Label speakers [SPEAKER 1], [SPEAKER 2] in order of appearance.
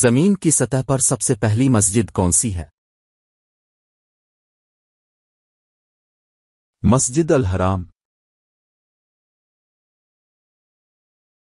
[SPEAKER 1] जमीन की सतह पर सबसे पहली मस्जिद कौन सी है मस्जिद अल हराम